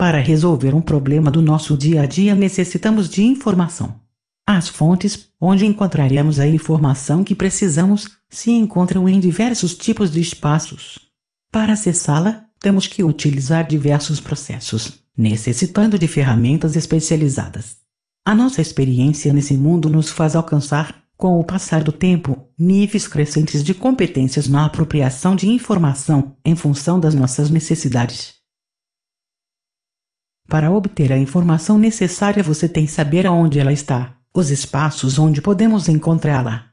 Para resolver um problema do nosso dia a dia, necessitamos de informação. As fontes onde encontraremos a informação que precisamos se encontram em diversos tipos de espaços. Para acessá-la, temos que utilizar diversos processos, necessitando de ferramentas especializadas. A nossa experiência nesse mundo nos faz alcançar, com o passar do tempo, níveis crescentes de competências na apropriação de informação em função das nossas necessidades. Para obter a informação necessária, você tem que saber aonde ela está, os espaços onde podemos encontrá-la.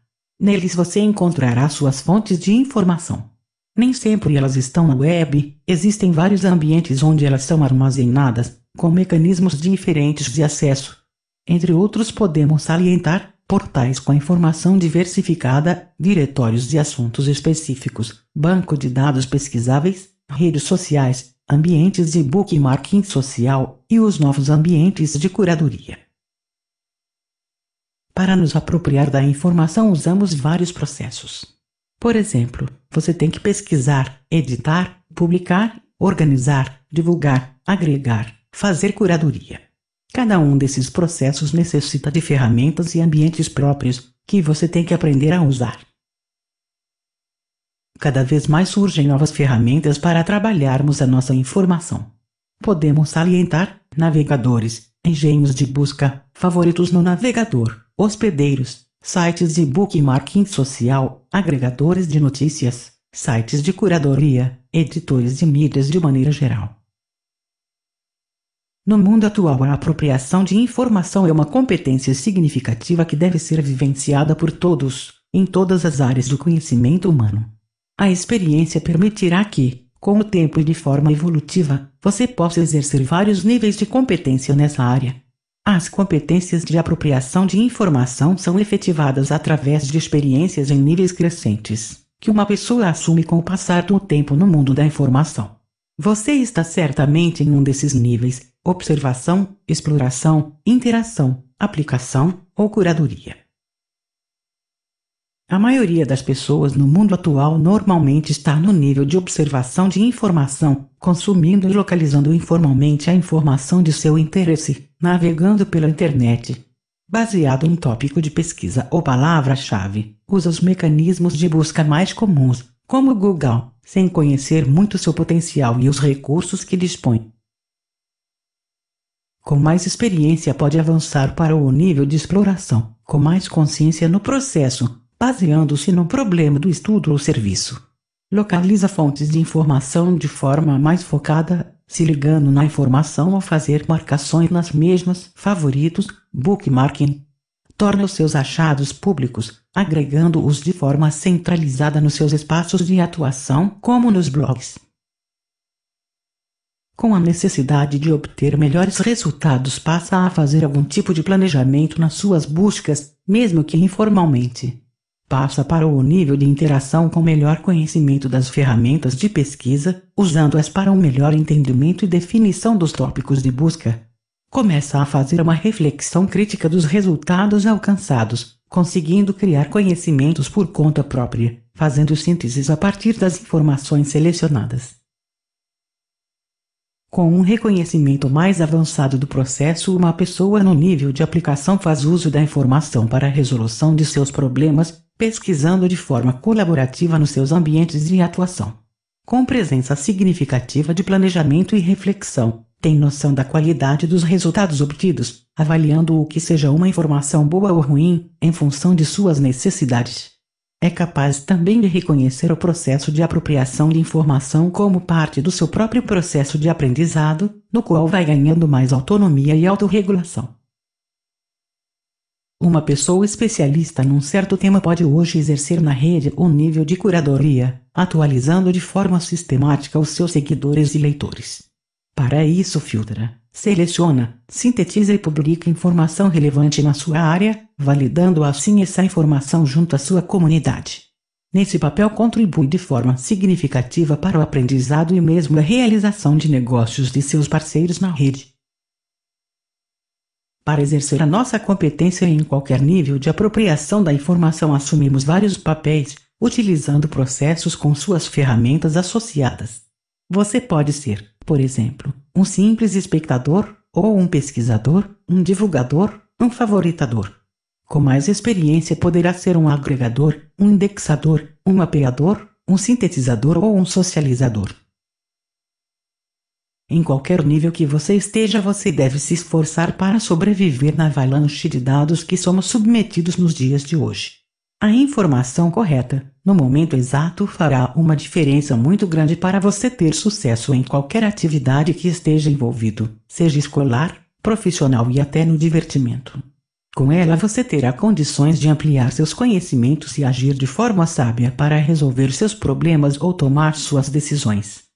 Neles você encontrará suas fontes de informação. Nem sempre elas estão na web, existem vários ambientes onde elas são armazenadas, com mecanismos diferentes de acesso. Entre outros, podemos salientar portais com informação diversificada, diretórios de assuntos específicos, banco de dados pesquisáveis, redes sociais, ambientes de bookmarking social e os novos ambientes de curadoria. Para nos apropriar da informação usamos vários processos. Por exemplo, você tem que pesquisar, editar, publicar, organizar, divulgar, agregar, fazer curadoria. Cada um desses processos necessita de ferramentas e ambientes próprios que você tem que aprender a usar. Cada vez mais surgem novas ferramentas para trabalharmos a nossa informação. Podemos salientar navegadores, engenhos de busca, favoritos no navegador, hospedeiros, sites de bookmarking social, agregadores de notícias, sites de curadoria, editores de mídias de maneira geral. No mundo atual, a apropriação de informação é uma competência significativa que deve ser vivenciada por todos, em todas as áreas do conhecimento humano. A experiência permitirá que, com o tempo e de forma evolutiva, você possa exercer vários níveis de competência nessa área. As competências de apropriação de informação são efetivadas através de experiências em níveis crescentes, que uma pessoa assume com o passar do tempo no mundo da informação. Você está certamente em um desses níveis: observação, exploração, interação, aplicação ou curadoria. A maioria das pessoas no mundo atual normalmente está no nível de observação de informação, consumindo e localizando informalmente a informação de seu interesse, navegando pela internet. Baseado em tópico de pesquisa ou palavra-chave, usa os mecanismos de busca mais comuns, como o Google, sem conhecer muito seu potencial e os recursos que dispõe. Com mais experiência, pode avançar para o nível de exploração, com mais consciência no processo, baseando-se no problema do estudo ou serviço. Localiza fontes de informação de forma mais focada, se ligando na informação ao fazer marcações nas mesmas, favoritos, bookmarking. Torna os seus achados públicos, agregando-os de forma centralizada nos seus espaços de atuação, como nos blogs. Com a necessidade de obter melhores resultados, passa a fazer algum tipo de planejamento nas suas buscas, mesmo que informalmente passa para o nível de interação com melhor conhecimento das ferramentas de pesquisa, usando-as para um melhor entendimento e definição dos tópicos de busca. Começa a fazer uma reflexão crítica dos resultados alcançados, conseguindo criar conhecimentos por conta própria, fazendo sínteses a partir das informações selecionadas. Com um reconhecimento mais avançado do processo, uma pessoa no nível de aplicação faz uso da informação para a resolução de seus problemas, pesquisando de forma colaborativa nos seus ambientes de atuação. Com presença significativa de planejamento e reflexão, tem noção da qualidade dos resultados obtidos, avaliando o que seja uma informação boa ou ruim, em função de suas necessidades. É capaz também de reconhecer o processo de apropriação de informação como parte do seu próprio processo de aprendizado, no qual vai ganhando mais autonomia e autorregulação. Uma pessoa especialista num certo tema pode hoje exercer na rede o nível de curadoria, atualizando de forma sistemática os seus seguidores e leitores. Para isso, filtra, seleciona, sintetiza e publica informação relevante na sua área, validando assim essa informação junto à sua comunidade. Nesse papel, contribui de forma significativa para o aprendizado e mesmo a realização de negócios de seus parceiros na rede. Para exercer a nossa competência em qualquer nível de apropriação da informação, assumimos vários papéis, utilizando processos com suas ferramentas associadas. Você pode ser, por exemplo, um simples espectador, ou um pesquisador, um divulgador, um favoritador. Com mais experiência, poderá ser um agregador, um indexador, um mapeador, um sintetizador ou um socializador. Em qualquer nível que você esteja, você deve se esforçar para sobreviver na avalanche de dados que somos submetidos nos dias de hoje. A informação correta, no momento exato, fará uma diferença muito grande para você ter sucesso em qualquer atividade que esteja envolvido, seja escolar, profissional e até no divertimento. Com ela, você terá condições de ampliar seus conhecimentos e agir de forma sábia para resolver seus problemas ou tomar suas decisões.